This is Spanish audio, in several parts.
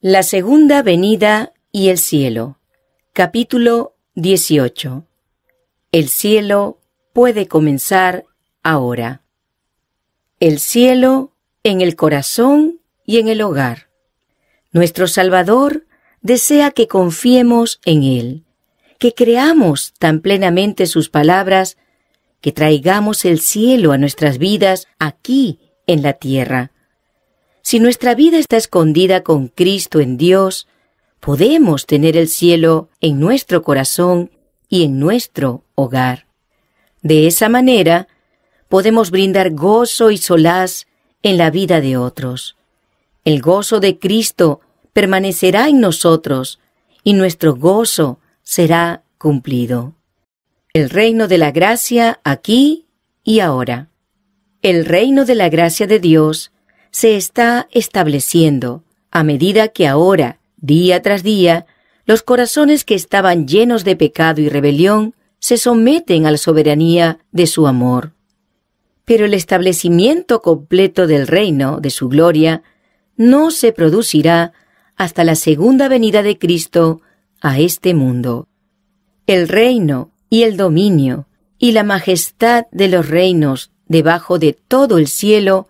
La segunda venida y el cielo. Capítulo 18. El cielo puede comenzar ahora. El cielo en el corazón y en el hogar. Nuestro Salvador desea que confiemos en Él, que creamos tan plenamente sus palabras, que traigamos el cielo a nuestras vidas aquí en la tierra si nuestra vida está escondida con Cristo en Dios, podemos tener el cielo en nuestro corazón y en nuestro hogar. De esa manera, podemos brindar gozo y solaz en la vida de otros. El gozo de Cristo permanecerá en nosotros y nuestro gozo será cumplido. El reino de la gracia aquí y ahora. El reino de la gracia de Dios se está estableciendo a medida que ahora, día tras día, los corazones que estaban llenos de pecado y rebelión se someten a la soberanía de su amor. Pero el establecimiento completo del reino, de su gloria, no se producirá hasta la segunda venida de Cristo a este mundo. El reino y el dominio y la majestad de los reinos debajo de todo el cielo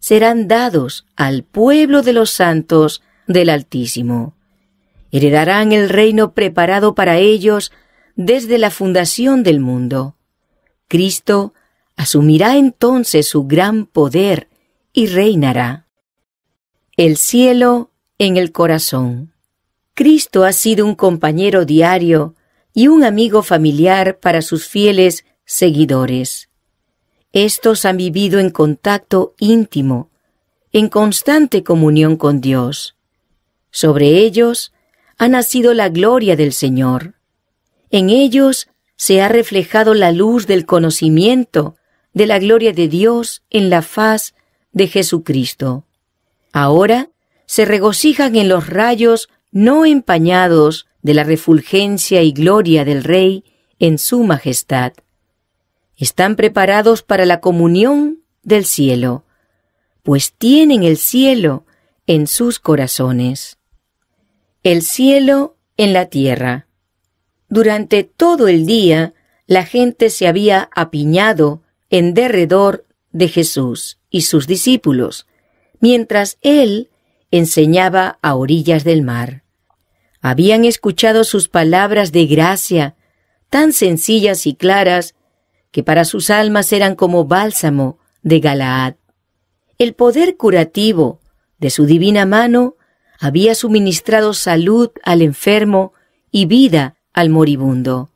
serán dados al pueblo de los santos del Altísimo. Heredarán el reino preparado para ellos desde la fundación del mundo. Cristo asumirá entonces su gran poder y reinará. El cielo en el corazón. Cristo ha sido un compañero diario y un amigo familiar para sus fieles seguidores. Estos han vivido en contacto íntimo, en constante comunión con Dios. Sobre ellos ha nacido la gloria del Señor. En ellos se ha reflejado la luz del conocimiento de la gloria de Dios en la faz de Jesucristo. Ahora se regocijan en los rayos no empañados de la refulgencia y gloria del Rey en su majestad están preparados para la comunión del cielo, pues tienen el cielo en sus corazones. El cielo en la tierra. Durante todo el día la gente se había apiñado en derredor de Jesús y sus discípulos, mientras él enseñaba a orillas del mar. Habían escuchado sus palabras de gracia, tan sencillas y claras que para sus almas eran como bálsamo de Galaad. El poder curativo de su divina mano había suministrado salud al enfermo y vida al moribundo.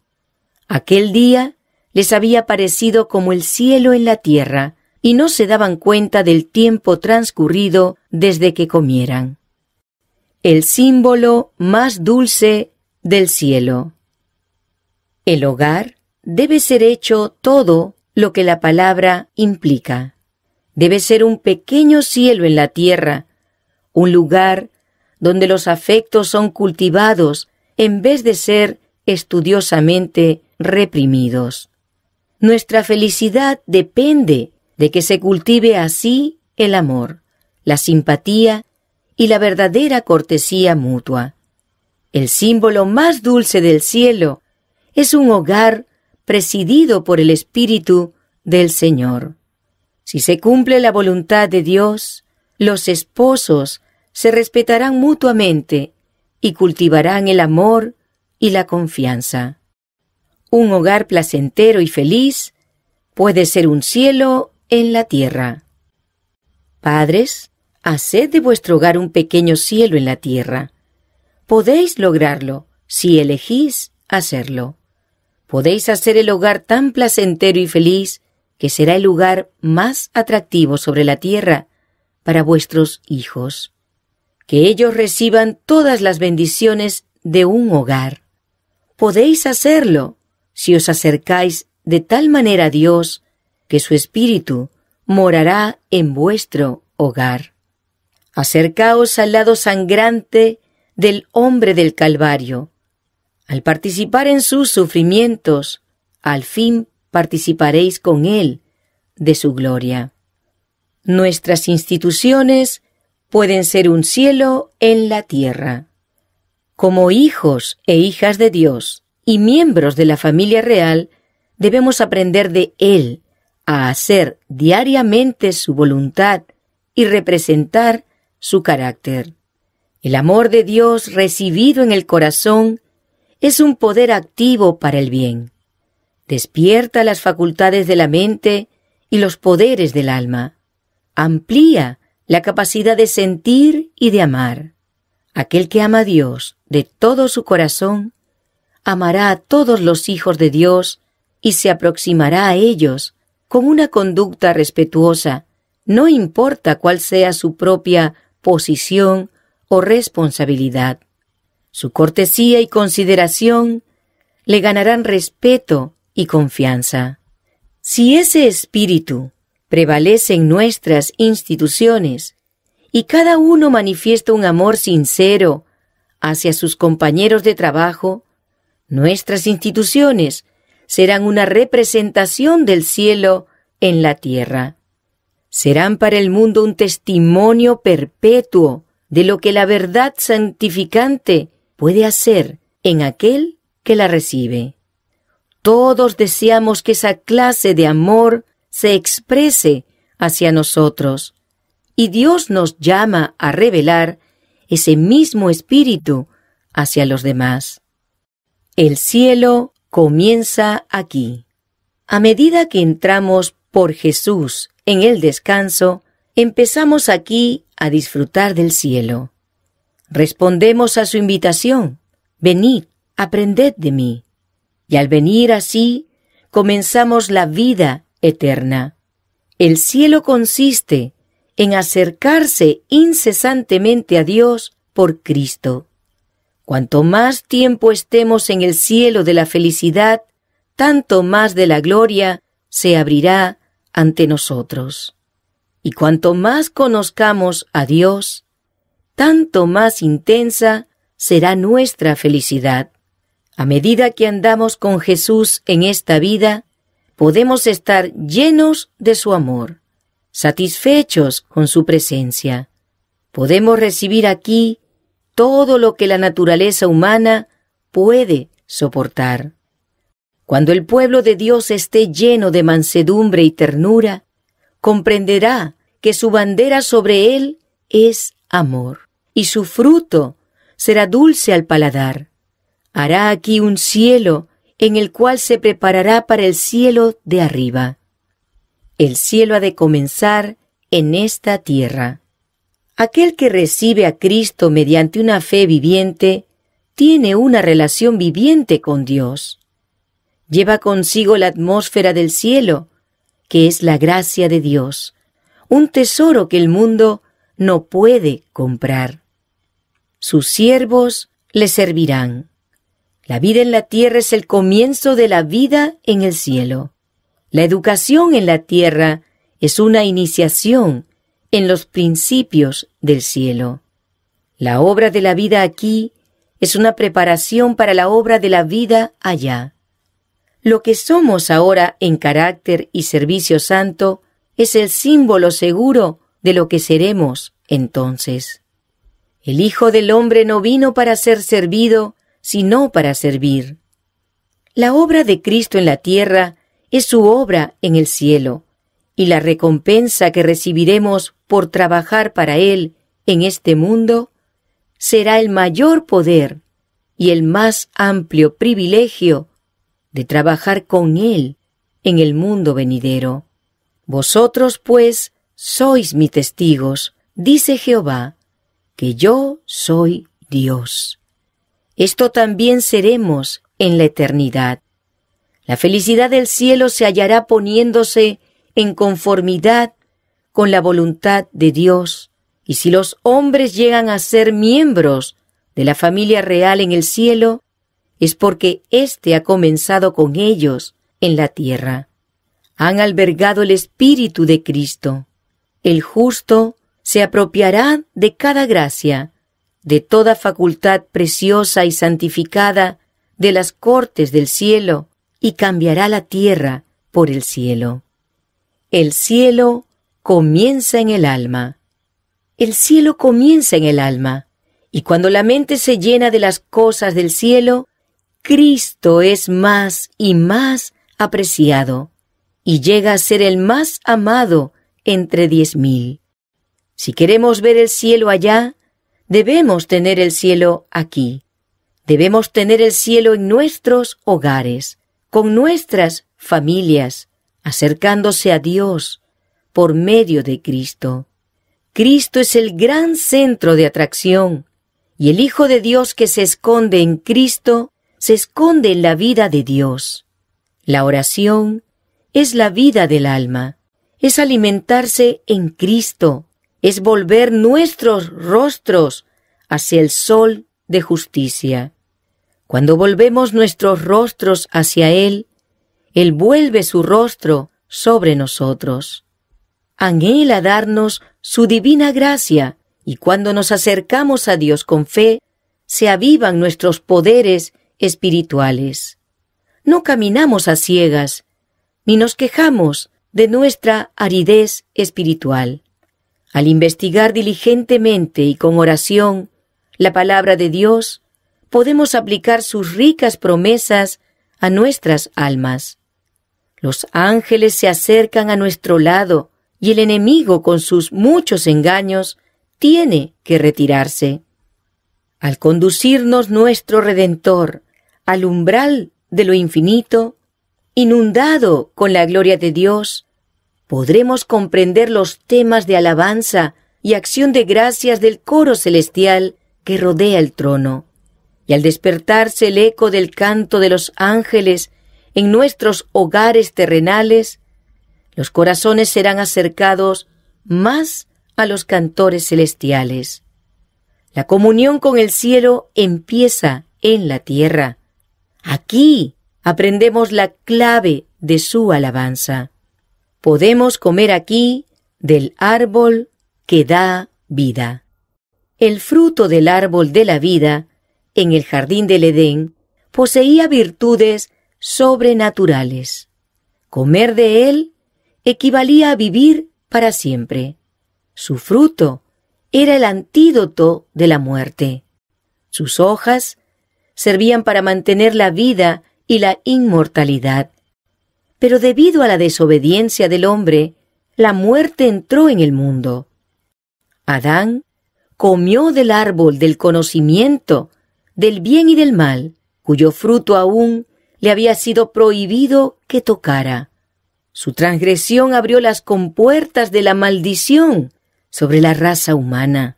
Aquel día les había parecido como el cielo en la tierra, y no se daban cuenta del tiempo transcurrido desde que comieran. El símbolo más dulce del cielo. El hogar debe ser hecho todo lo que la palabra implica. Debe ser un pequeño cielo en la tierra, un lugar donde los afectos son cultivados en vez de ser estudiosamente reprimidos. Nuestra felicidad depende de que se cultive así el amor, la simpatía y la verdadera cortesía mutua. El símbolo más dulce del cielo es un hogar presidido por el Espíritu del Señor. Si se cumple la voluntad de Dios, los esposos se respetarán mutuamente y cultivarán el amor y la confianza. Un hogar placentero y feliz puede ser un cielo en la tierra. Padres, haced de vuestro hogar un pequeño cielo en la tierra. Podéis lograrlo si elegís hacerlo podéis hacer el hogar tan placentero y feliz que será el lugar más atractivo sobre la tierra para vuestros hijos. Que ellos reciban todas las bendiciones de un hogar. Podéis hacerlo si os acercáis de tal manera a Dios que su espíritu morará en vuestro hogar. Acercaos al lado sangrante del hombre del Calvario, al participar en sus sufrimientos, al fin participaréis con Él de su gloria. Nuestras instituciones pueden ser un cielo en la tierra. Como hijos e hijas de Dios y miembros de la familia real, debemos aprender de Él a hacer diariamente su voluntad y representar su carácter. El amor de Dios recibido en el corazón es un poder activo para el bien. Despierta las facultades de la mente y los poderes del alma. Amplía la capacidad de sentir y de amar. Aquel que ama a Dios de todo su corazón, amará a todos los hijos de Dios y se aproximará a ellos con una conducta respetuosa, no importa cuál sea su propia posición o responsabilidad. Su cortesía y consideración le ganarán respeto y confianza. Si ese espíritu prevalece en nuestras instituciones y cada uno manifiesta un amor sincero hacia sus compañeros de trabajo, nuestras instituciones serán una representación del cielo en la tierra. Serán para el mundo un testimonio perpetuo de lo que la verdad santificante puede hacer en aquel que la recibe. Todos deseamos que esa clase de amor se exprese hacia nosotros, y Dios nos llama a revelar ese mismo espíritu hacia los demás. El cielo comienza aquí. A medida que entramos por Jesús en el descanso, empezamos aquí a disfrutar del cielo. Respondemos a su invitación, venid, aprended de mí. Y al venir así, comenzamos la vida eterna. El cielo consiste en acercarse incesantemente a Dios por Cristo. Cuanto más tiempo estemos en el cielo de la felicidad, tanto más de la gloria se abrirá ante nosotros. Y cuanto más conozcamos a Dios, tanto más intensa será nuestra felicidad. A medida que andamos con Jesús en esta vida, podemos estar llenos de su amor, satisfechos con su presencia. Podemos recibir aquí todo lo que la naturaleza humana puede soportar. Cuando el pueblo de Dios esté lleno de mansedumbre y ternura, comprenderá que su bandera sobre él es amor, y su fruto será dulce al paladar. Hará aquí un cielo en el cual se preparará para el cielo de arriba. El cielo ha de comenzar en esta tierra. Aquel que recibe a Cristo mediante una fe viviente tiene una relación viviente con Dios. Lleva consigo la atmósfera del cielo, que es la gracia de Dios, un tesoro que el mundo no puede comprar. Sus siervos le servirán. La vida en la tierra es el comienzo de la vida en el cielo. La educación en la tierra es una iniciación en los principios del cielo. La obra de la vida aquí es una preparación para la obra de la vida allá. Lo que somos ahora en carácter y servicio santo es el símbolo seguro de lo que seremos entonces, el Hijo del Hombre no vino para ser servido, sino para servir. La obra de Cristo en la tierra es su obra en el cielo, y la recompensa que recibiremos por trabajar para Él en este mundo será el mayor poder y el más amplio privilegio de trabajar con Él en el mundo venidero. Vosotros, pues, sois mis testigos, dice Jehová, que yo soy Dios. Esto también seremos en la eternidad. La felicidad del cielo se hallará poniéndose en conformidad con la voluntad de Dios, y si los hombres llegan a ser miembros de la familia real en el cielo, es porque éste ha comenzado con ellos en la tierra. Han albergado el Espíritu de Cristo. El justo se apropiará de cada gracia, de toda facultad preciosa y santificada, de las cortes del cielo, y cambiará la tierra por el cielo. El cielo comienza en el alma. El cielo comienza en el alma, y cuando la mente se llena de las cosas del cielo, Cristo es más y más apreciado, y llega a ser el más amado entre diez mil. Si queremos ver el cielo allá, debemos tener el cielo aquí. Debemos tener el cielo en nuestros hogares, con nuestras familias, acercándose a Dios por medio de Cristo. Cristo es el gran centro de atracción y el Hijo de Dios que se esconde en Cristo se esconde en la vida de Dios. La oración es la vida del alma, es alimentarse en Cristo, es volver nuestros rostros hacia el sol de justicia. Cuando volvemos nuestros rostros hacia Él, Él vuelve su rostro sobre nosotros. Anhela darnos su divina gracia y cuando nos acercamos a Dios con fe, se avivan nuestros poderes espirituales. No caminamos a ciegas, ni nos quejamos de nuestra aridez espiritual. Al investigar diligentemente y con oración la palabra de Dios, podemos aplicar sus ricas promesas a nuestras almas. Los ángeles se acercan a nuestro lado y el enemigo con sus muchos engaños tiene que retirarse. Al conducirnos nuestro Redentor al umbral de lo infinito, inundado con la gloria de Dios, podremos comprender los temas de alabanza y acción de gracias del coro celestial que rodea el trono. Y al despertarse el eco del canto de los ángeles en nuestros hogares terrenales, los corazones serán acercados más a los cantores celestiales. La comunión con el cielo empieza en la tierra. Aquí aprendemos la clave de su alabanza. Podemos comer aquí del árbol que da vida. El fruto del árbol de la vida, en el jardín del Edén, poseía virtudes sobrenaturales. Comer de él equivalía a vivir para siempre. Su fruto era el antídoto de la muerte. Sus hojas servían para mantener la vida y la inmortalidad pero debido a la desobediencia del hombre, la muerte entró en el mundo. Adán comió del árbol del conocimiento, del bien y del mal, cuyo fruto aún le había sido prohibido que tocara. Su transgresión abrió las compuertas de la maldición sobre la raza humana.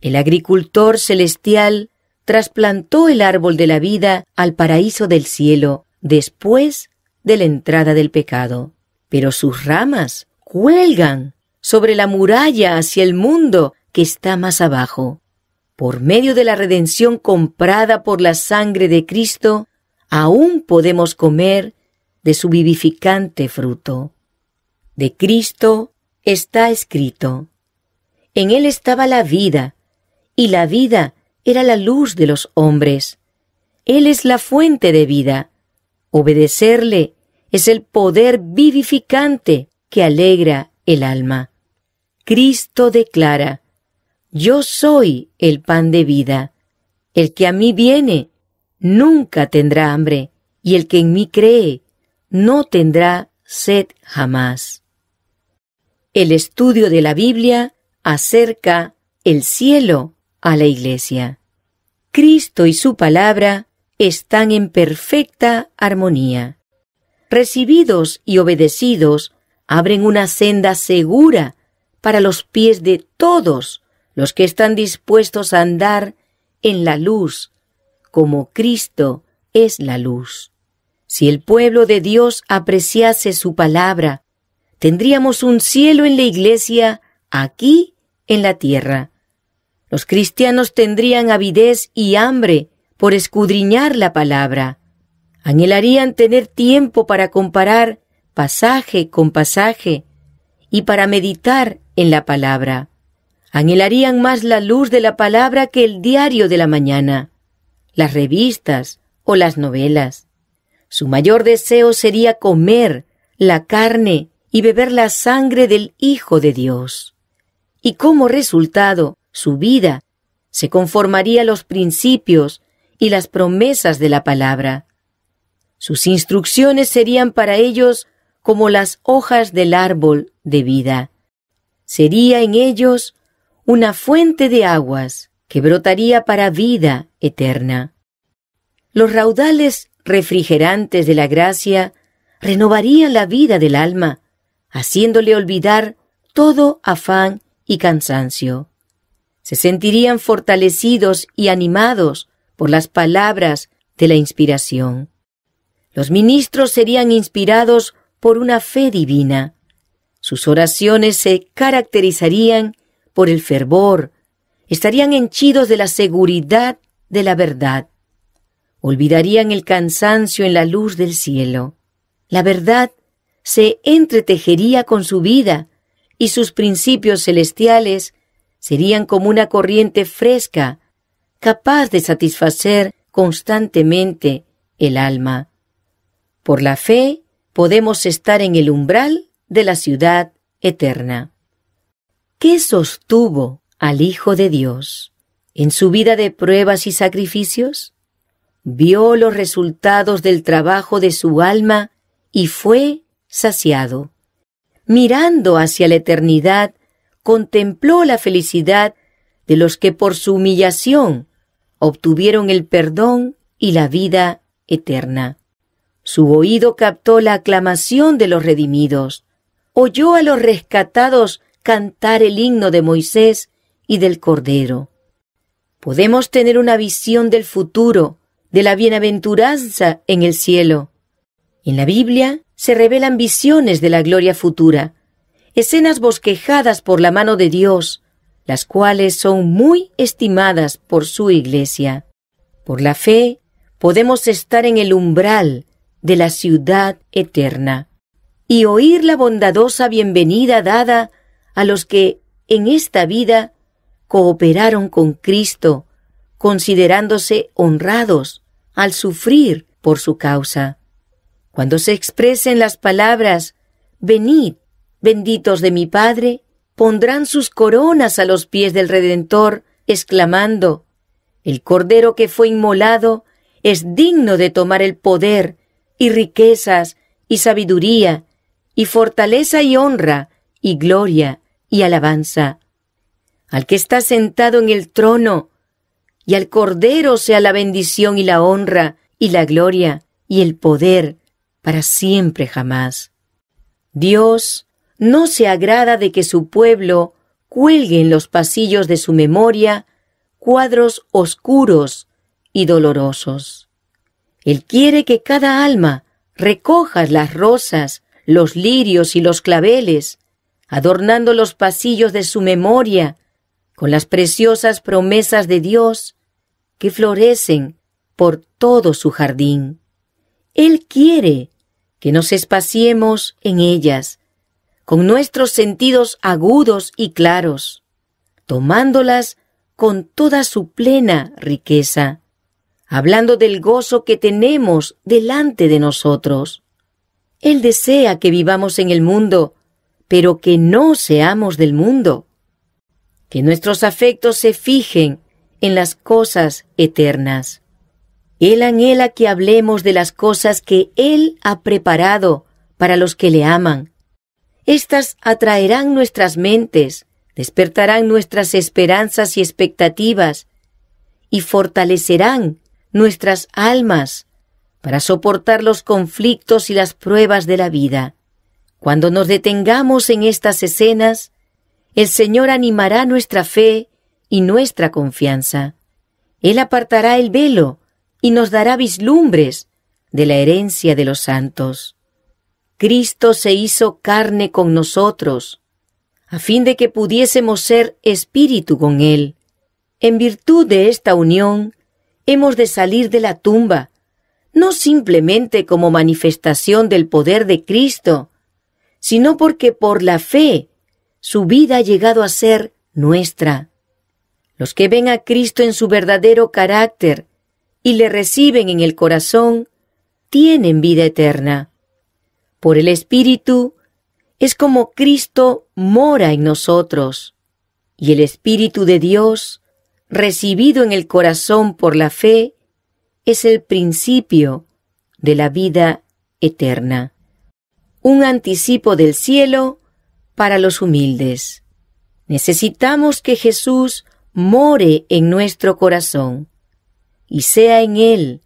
El agricultor celestial trasplantó el árbol de la vida al paraíso del cielo después de la entrada del pecado, pero sus ramas cuelgan sobre la muralla hacia el mundo que está más abajo. Por medio de la redención comprada por la sangre de Cristo, aún podemos comer de su vivificante fruto. De Cristo está escrito. En Él estaba la vida, y la vida era la luz de los hombres. Él es la fuente de vida. Obedecerle es el poder vivificante que alegra el alma. Cristo declara, Yo soy el pan de vida. El que a mí viene nunca tendrá hambre, y el que en mí cree no tendrá sed jamás. El estudio de la Biblia acerca el cielo a la iglesia. Cristo y su palabra están en perfecta armonía. Recibidos y obedecidos, abren una senda segura para los pies de todos los que están dispuestos a andar en la luz, como Cristo es la luz. Si el pueblo de Dios apreciase su palabra, tendríamos un cielo en la iglesia aquí en la tierra. Los cristianos tendrían avidez y hambre por escudriñar la palabra. Anhelarían tener tiempo para comparar pasaje con pasaje y para meditar en la palabra. Anhelarían más la luz de la palabra que el diario de la mañana, las revistas o las novelas. Su mayor deseo sería comer la carne y beber la sangre del Hijo de Dios. Y como resultado, su vida se conformaría a los principios y las promesas de la palabra. Sus instrucciones serían para ellos como las hojas del árbol de vida. Sería en ellos una fuente de aguas que brotaría para vida eterna. Los raudales refrigerantes de la gracia renovarían la vida del alma, haciéndole olvidar todo afán y cansancio. Se sentirían fortalecidos y animados por las palabras de la inspiración. Los ministros serían inspirados por una fe divina. Sus oraciones se caracterizarían por el fervor, estarían henchidos de la seguridad de la verdad. Olvidarían el cansancio en la luz del cielo. La verdad se entretejería con su vida y sus principios celestiales serían como una corriente fresca capaz de satisfacer constantemente el alma. Por la fe podemos estar en el umbral de la ciudad eterna. ¿Qué sostuvo al Hijo de Dios en su vida de pruebas y sacrificios? Vio los resultados del trabajo de su alma y fue saciado. Mirando hacia la eternidad, contempló la felicidad de los que por su humillación obtuvieron el perdón y la vida eterna. Su oído captó la aclamación de los redimidos, oyó a los rescatados cantar el himno de Moisés y del Cordero. Podemos tener una visión del futuro, de la bienaventuranza en el cielo. En la Biblia se revelan visiones de la gloria futura, escenas bosquejadas por la mano de Dios, las cuales son muy estimadas por su Iglesia. Por la fe podemos estar en el umbral de la ciudad eterna y oír la bondadosa bienvenida dada a los que en esta vida cooperaron con Cristo, considerándose honrados al sufrir por su causa. Cuando se expresen las palabras, venid, benditos de mi Padre, pondrán sus coronas a los pies del Redentor, exclamando, El Cordero que fue inmolado es digno de tomar el poder y riquezas y sabiduría y fortaleza y honra y gloria y alabanza. Al que está sentado en el trono, y al Cordero sea la bendición y la honra y la gloria y el poder para siempre jamás. Dios no se agrada de que su pueblo cuelgue en los pasillos de su memoria cuadros oscuros y dolorosos. Él quiere que cada alma recoja las rosas, los lirios y los claveles, adornando los pasillos de su memoria con las preciosas promesas de Dios que florecen por todo su jardín. Él quiere que nos espaciemos en ellas, con nuestros sentidos agudos y claros, tomándolas con toda su plena riqueza, hablando del gozo que tenemos delante de nosotros. Él desea que vivamos en el mundo, pero que no seamos del mundo, que nuestros afectos se fijen en las cosas eternas. Él anhela que hablemos de las cosas que Él ha preparado para los que le aman, estas atraerán nuestras mentes, despertarán nuestras esperanzas y expectativas y fortalecerán nuestras almas para soportar los conflictos y las pruebas de la vida. Cuando nos detengamos en estas escenas, el Señor animará nuestra fe y nuestra confianza. Él apartará el velo y nos dará vislumbres de la herencia de los santos. Cristo se hizo carne con nosotros, a fin de que pudiésemos ser espíritu con Él. En virtud de esta unión, hemos de salir de la tumba, no simplemente como manifestación del poder de Cristo, sino porque por la fe su vida ha llegado a ser nuestra. Los que ven a Cristo en su verdadero carácter y le reciben en el corazón, tienen vida eterna por el Espíritu es como Cristo mora en nosotros, y el Espíritu de Dios, recibido en el corazón por la fe, es el principio de la vida eterna, un anticipo del cielo para los humildes. Necesitamos que Jesús more en nuestro corazón y sea en él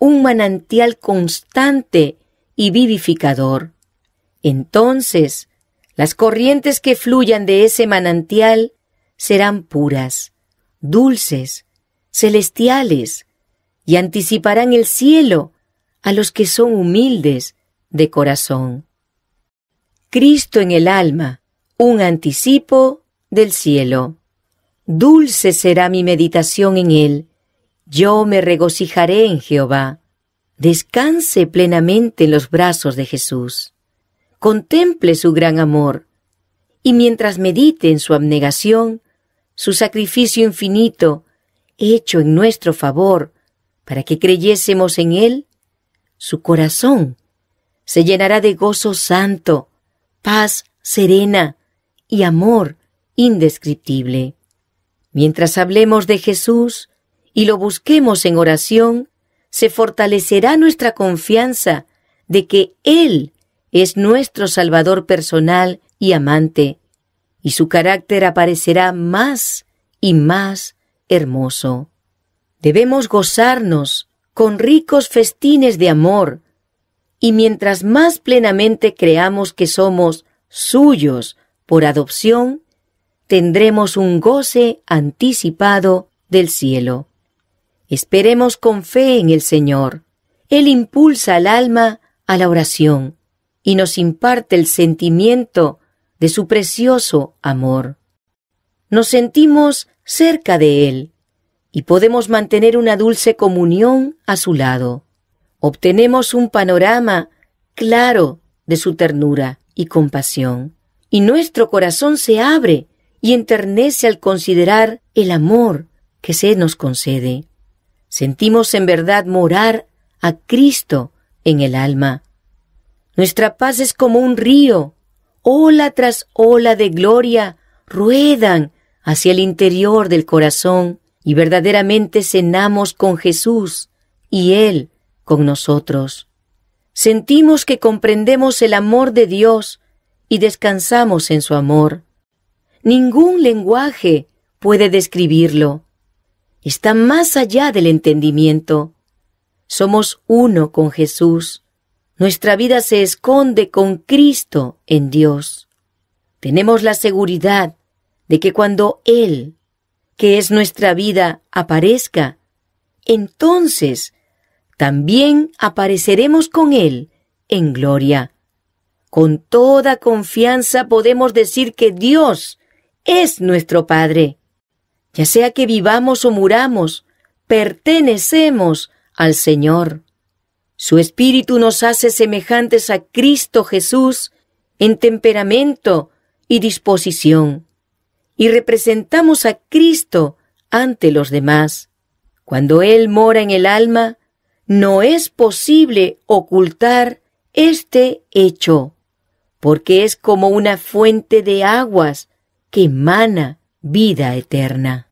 un manantial constante y vivificador. Entonces, las corrientes que fluyan de ese manantial serán puras, dulces, celestiales, y anticiparán el cielo a los que son humildes de corazón. Cristo en el alma, un anticipo del cielo. Dulce será mi meditación en él. Yo me regocijaré en Jehová. Descanse plenamente en los brazos de Jesús. Contemple su gran amor. Y mientras medite en su abnegación, su sacrificio infinito, hecho en nuestro favor, para que creyésemos en Él, su corazón se llenará de gozo santo, paz serena y amor indescriptible. Mientras hablemos de Jesús y lo busquemos en oración, se fortalecerá nuestra confianza de que Él es nuestro Salvador personal y amante, y su carácter aparecerá más y más hermoso. Debemos gozarnos con ricos festines de amor, y mientras más plenamente creamos que somos suyos por adopción, tendremos un goce anticipado del cielo. Esperemos con fe en el Señor. Él impulsa al alma a la oración y nos imparte el sentimiento de su precioso amor. Nos sentimos cerca de Él y podemos mantener una dulce comunión a su lado. Obtenemos un panorama claro de su ternura y compasión, y nuestro corazón se abre y enternece al considerar el amor que se nos concede sentimos en verdad morar a Cristo en el alma. Nuestra paz es como un río, ola tras ola de gloria, ruedan hacia el interior del corazón y verdaderamente cenamos con Jesús y Él con nosotros. Sentimos que comprendemos el amor de Dios y descansamos en su amor. Ningún lenguaje puede describirlo está más allá del entendimiento. Somos uno con Jesús. Nuestra vida se esconde con Cristo en Dios. Tenemos la seguridad de que cuando Él, que es nuestra vida, aparezca, entonces también apareceremos con Él en gloria. Con toda confianza podemos decir que Dios es nuestro Padre ya sea que vivamos o muramos, pertenecemos al Señor. Su Espíritu nos hace semejantes a Cristo Jesús en temperamento y disposición, y representamos a Cristo ante los demás. Cuando Él mora en el alma, no es posible ocultar este hecho, porque es como una fuente de aguas que emana vida eterna.